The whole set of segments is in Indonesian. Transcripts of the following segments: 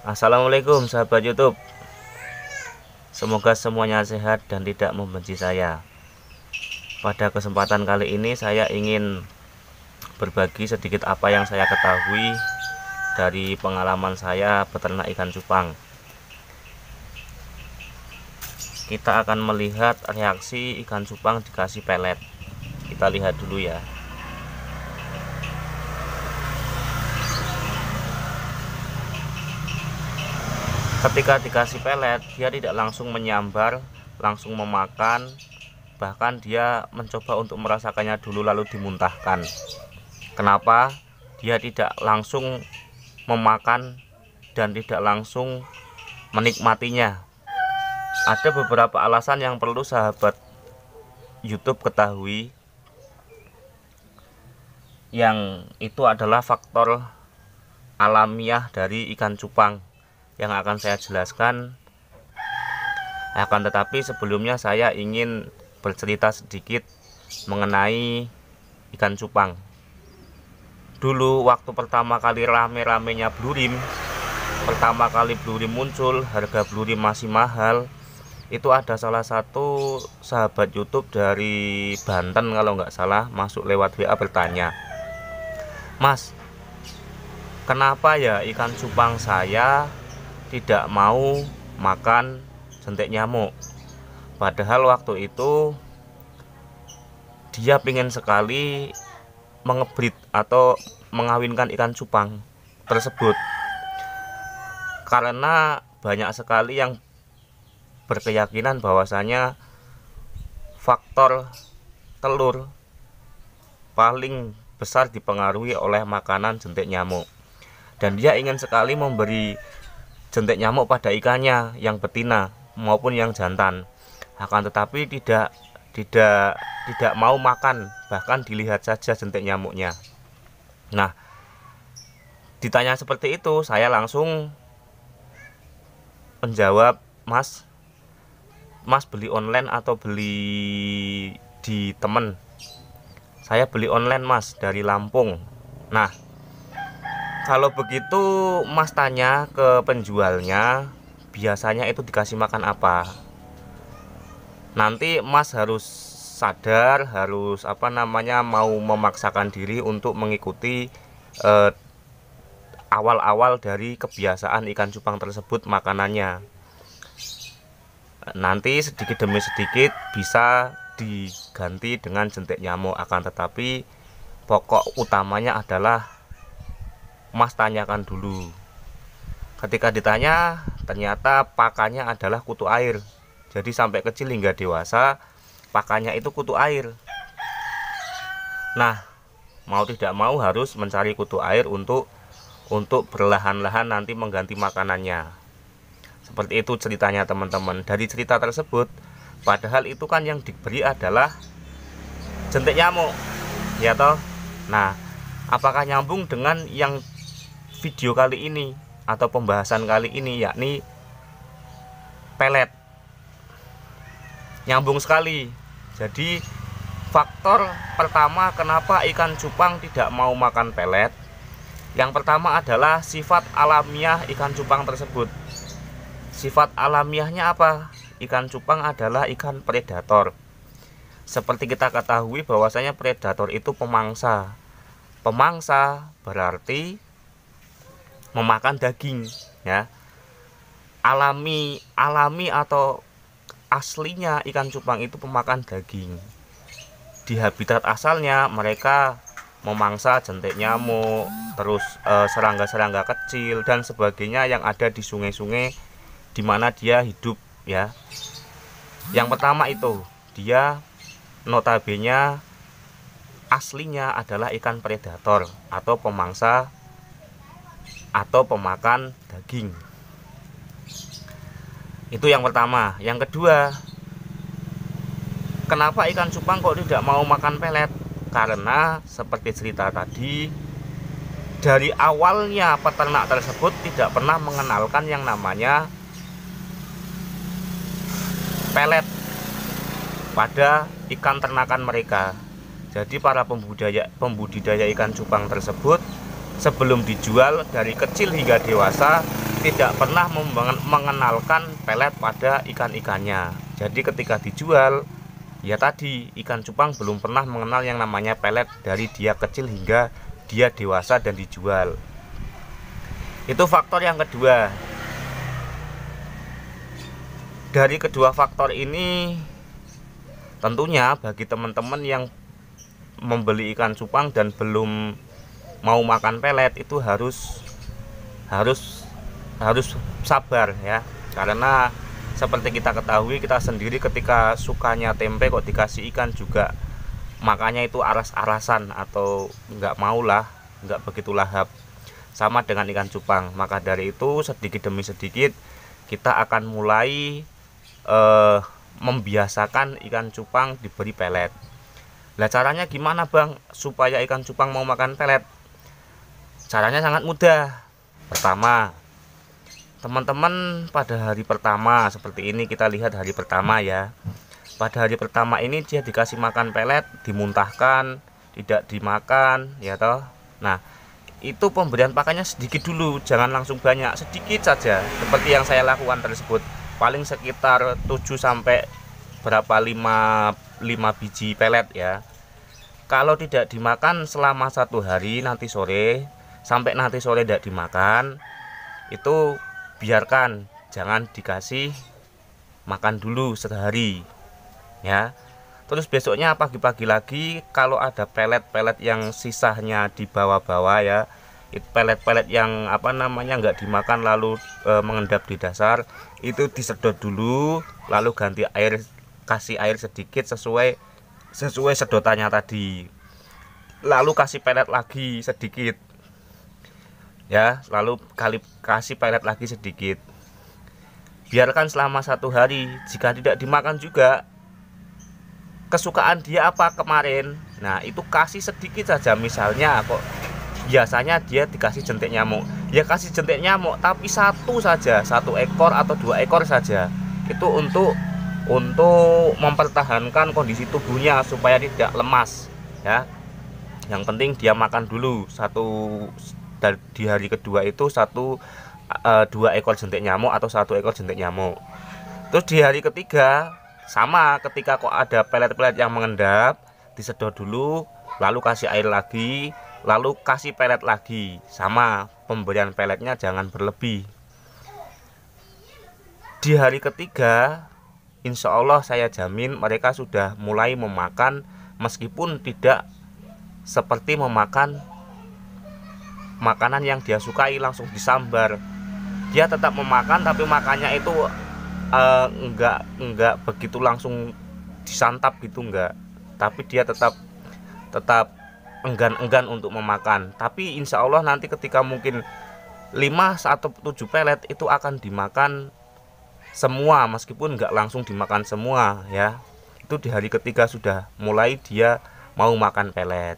Assalamualaikum sahabat YouTube. Semoga semuanya sehat dan tidak membenci saya. Pada kesempatan kali ini saya ingin berbagi sedikit apa yang saya ketahui dari pengalaman saya peternak ikan cupang. Kita akan melihat reaksi ikan cupang dikasih pelet. Kita lihat dulu ya. ketika dikasih pelet dia tidak langsung menyambar langsung memakan bahkan dia mencoba untuk merasakannya dulu lalu dimuntahkan kenapa dia tidak langsung memakan dan tidak langsung menikmatinya ada beberapa alasan yang perlu sahabat YouTube ketahui yang itu adalah faktor alamiah dari ikan cupang yang akan saya jelaskan akan tetapi sebelumnya saya ingin bercerita sedikit mengenai ikan cupang dulu waktu pertama kali rame-ramenya blurim pertama kali blurim muncul harga blurim masih mahal itu ada salah satu sahabat YouTube dari Banten kalau nggak salah masuk lewat WA bertanya Mas kenapa ya ikan cupang saya tidak mau makan jentik nyamuk padahal waktu itu dia ingin sekali mengebrit atau mengawinkan ikan cupang tersebut karena banyak sekali yang berkeyakinan bahwasanya faktor telur paling besar dipengaruhi oleh makanan jentik nyamuk dan dia ingin sekali memberi jentik nyamuk pada ikannya yang betina maupun yang jantan. Akan tetapi tidak tidak tidak mau makan, bahkan dilihat saja jentik nyamuknya. Nah, ditanya seperti itu, saya langsung menjawab, "Mas, Mas beli online atau beli di temen?" Saya beli online, Mas, dari Lampung. Nah, kalau begitu Mas tanya ke penjualnya biasanya itu dikasih makan apa. Nanti Mas harus sadar, harus apa namanya mau memaksakan diri untuk mengikuti awal eh, awal-awal dari kebiasaan ikan cupang tersebut makanannya. Nanti sedikit demi sedikit bisa diganti dengan jentik nyamuk akan tetapi pokok utamanya adalah Mas tanyakan dulu. Ketika ditanya, ternyata pakannya adalah kutu air. Jadi sampai kecil hingga dewasa, pakannya itu kutu air. Nah, mau tidak mau harus mencari kutu air untuk untuk berlahan-lahan nanti mengganti makanannya. Seperti itu ceritanya teman-teman. Dari cerita tersebut, padahal itu kan yang diberi adalah jentik nyamuk. Ya toh? Nah, apakah nyambung dengan yang video kali ini atau pembahasan kali ini yakni pelet nyambung sekali jadi faktor pertama kenapa ikan cupang tidak mau makan pelet yang pertama adalah sifat alamiah ikan cupang tersebut sifat alamiahnya apa ikan cupang adalah ikan predator seperti kita ketahui bahwasanya predator itu pemangsa pemangsa berarti memakan daging ya alami alami atau aslinya ikan cupang itu pemakan daging di habitat asalnya mereka memangsa jentik nyamuk terus eh, serangga-serangga eh, kecil dan sebagainya yang ada di sungai-sungai di mana dia hidup ya yang pertama itu dia notabene aslinya adalah ikan predator atau pemangsa atau pemakan daging. Itu yang pertama. Yang kedua, kenapa ikan cupang kok tidak mau makan pelet? Karena seperti cerita tadi, dari awalnya peternak tersebut tidak pernah mengenalkan yang namanya pelet pada ikan ternakan mereka. Jadi para pembudaya, pembudidaya ikan cupang tersebut sebelum dijual dari kecil hingga dewasa tidak pernah mengenalkan pelet pada ikan-ikannya jadi ketika dijual ya tadi ikan cupang belum pernah mengenal yang namanya pelet dari dia kecil hingga dia dewasa dan dijual itu faktor yang kedua dari kedua faktor ini tentunya bagi teman-teman yang membeli ikan cupang dan belum mau makan pelet itu harus harus harus sabar ya karena seperti kita ketahui kita sendiri ketika sukanya tempe kok dikasih ikan juga makanya itu aras-arasan atau nggak maulah nggak begitu lahap sama dengan ikan cupang maka dari itu sedikit demi sedikit kita akan mulai eh, membiasakan ikan cupang diberi pelet lah caranya gimana bang supaya ikan cupang mau makan pelet Caranya sangat mudah. Pertama, teman-teman pada hari pertama seperti ini kita lihat hari pertama ya. Pada hari pertama ini dia dikasih makan pelet, dimuntahkan, tidak dimakan, ya toh. Nah, itu pemberian pakannya sedikit dulu, jangan langsung banyak, sedikit saja. Seperti yang saya lakukan tersebut, paling sekitar 7 sampai berapa 5 5 biji pelet ya. Kalau tidak dimakan selama satu hari nanti sore sampai nanti sore tidak dimakan itu biarkan jangan dikasih makan dulu sehari ya terus besoknya pagi-pagi lagi kalau ada pelet-pelet yang sisanya di bawah-bawah ya pelet-pelet yang apa namanya nggak dimakan lalu e, mengendap di dasar itu disedot dulu lalu ganti air kasih air sedikit sesuai sesuai sedotannya tadi lalu kasih pelet lagi sedikit ya lalu kali kasih pelet lagi sedikit biarkan selama satu hari jika tidak dimakan juga kesukaan dia apa kemarin nah itu kasih sedikit saja misalnya kok biasanya dia dikasih jentik nyamuk ya kasih jentik nyamuk tapi satu saja satu ekor atau dua ekor saja itu untuk untuk mempertahankan kondisi tubuhnya supaya tidak lemas ya yang penting dia makan dulu satu dan di hari kedua itu satu uh, dua ekor jentik nyamuk atau satu ekor jentik nyamuk terus di hari ketiga sama ketika kok ada pelet-pelet yang mengendap disedot dulu lalu kasih air lagi lalu kasih pelet lagi sama pemberian peletnya jangan berlebih di hari ketiga insya Allah saya jamin mereka sudah mulai memakan meskipun tidak seperti memakan makanan yang dia sukai langsung disambar dia tetap memakan tapi makannya itu uh, eh, enggak begitu langsung disantap gitu enggak tapi dia tetap tetap enggan-enggan untuk memakan tapi insya Allah nanti ketika mungkin lima atau tujuh pelet itu akan dimakan semua meskipun enggak langsung dimakan semua ya itu di hari ketiga sudah mulai dia mau makan pelet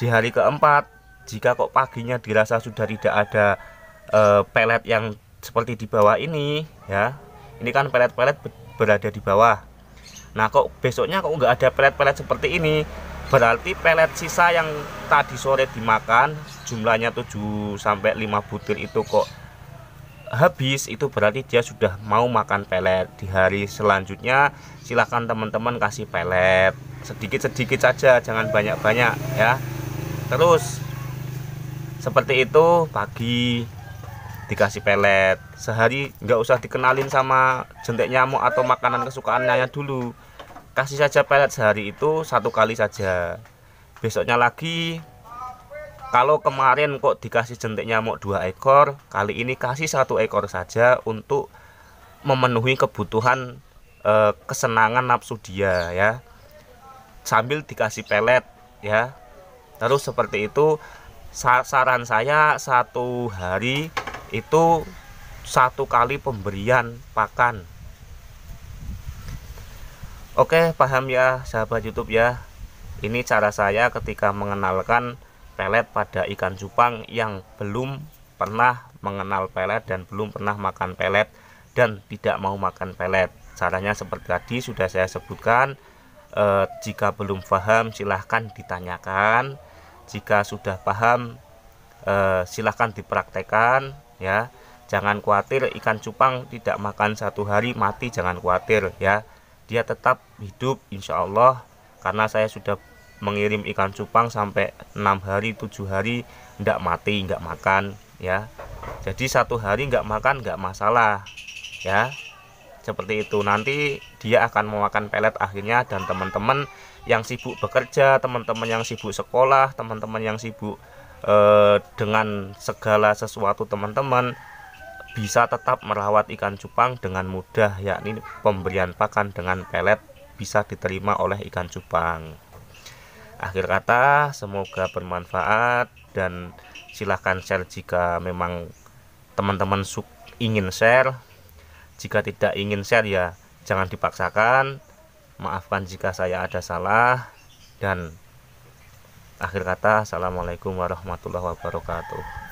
di hari keempat jika kok paginya dirasa sudah tidak ada e, pelet yang seperti di bawah ini ya ini kan pelet-pelet berada di bawah nah kok besoknya kok nggak ada pelet-pelet seperti ini berarti pelet sisa yang tadi sore dimakan jumlahnya 7 sampai 5 butir itu kok habis itu berarti dia sudah mau makan pelet di hari selanjutnya silahkan teman-teman kasih pelet sedikit-sedikit saja jangan banyak-banyak ya terus seperti itu pagi dikasih pelet sehari nggak usah dikenalin sama jentik nyamuk atau makanan kesukaannya ya dulu kasih saja pelet sehari itu satu kali saja besoknya lagi kalau kemarin kok dikasih jentik nyamuk dua ekor kali ini kasih satu ekor saja untuk memenuhi kebutuhan e, kesenangan nafsu dia ya sambil dikasih pelet ya terus seperti itu saran saya satu hari itu satu kali pemberian pakan oke paham ya sahabat youtube ya ini cara saya ketika mengenalkan pelet pada ikan cupang yang belum pernah mengenal pelet dan belum pernah makan pelet dan tidak mau makan pelet caranya seperti tadi sudah saya sebutkan e, jika belum paham silahkan ditanyakan jika sudah paham eh, silahkan dipraktekkan ya jangan khawatir ikan cupang tidak makan satu hari mati jangan khawatir ya dia tetap hidup insya Allah karena saya sudah mengirim ikan cupang sampai enam hari tujuh hari tidak mati tidak makan ya jadi satu hari tidak makan tidak masalah ya seperti itu nanti dia akan memakan pelet akhirnya dan teman-teman yang sibuk bekerja, teman-teman yang sibuk sekolah, teman-teman yang sibuk eh, dengan segala sesuatu teman-teman bisa tetap merawat ikan cupang dengan mudah yakni pemberian pakan dengan pelet bisa diterima oleh ikan cupang. Akhir kata, semoga bermanfaat dan silahkan share jika memang teman-teman ingin share. Jika tidak ingin share ya jangan dipaksakan Maafkan jika saya ada salah dan akhir kata assalamualaikum warahmatullahi wabarakatuh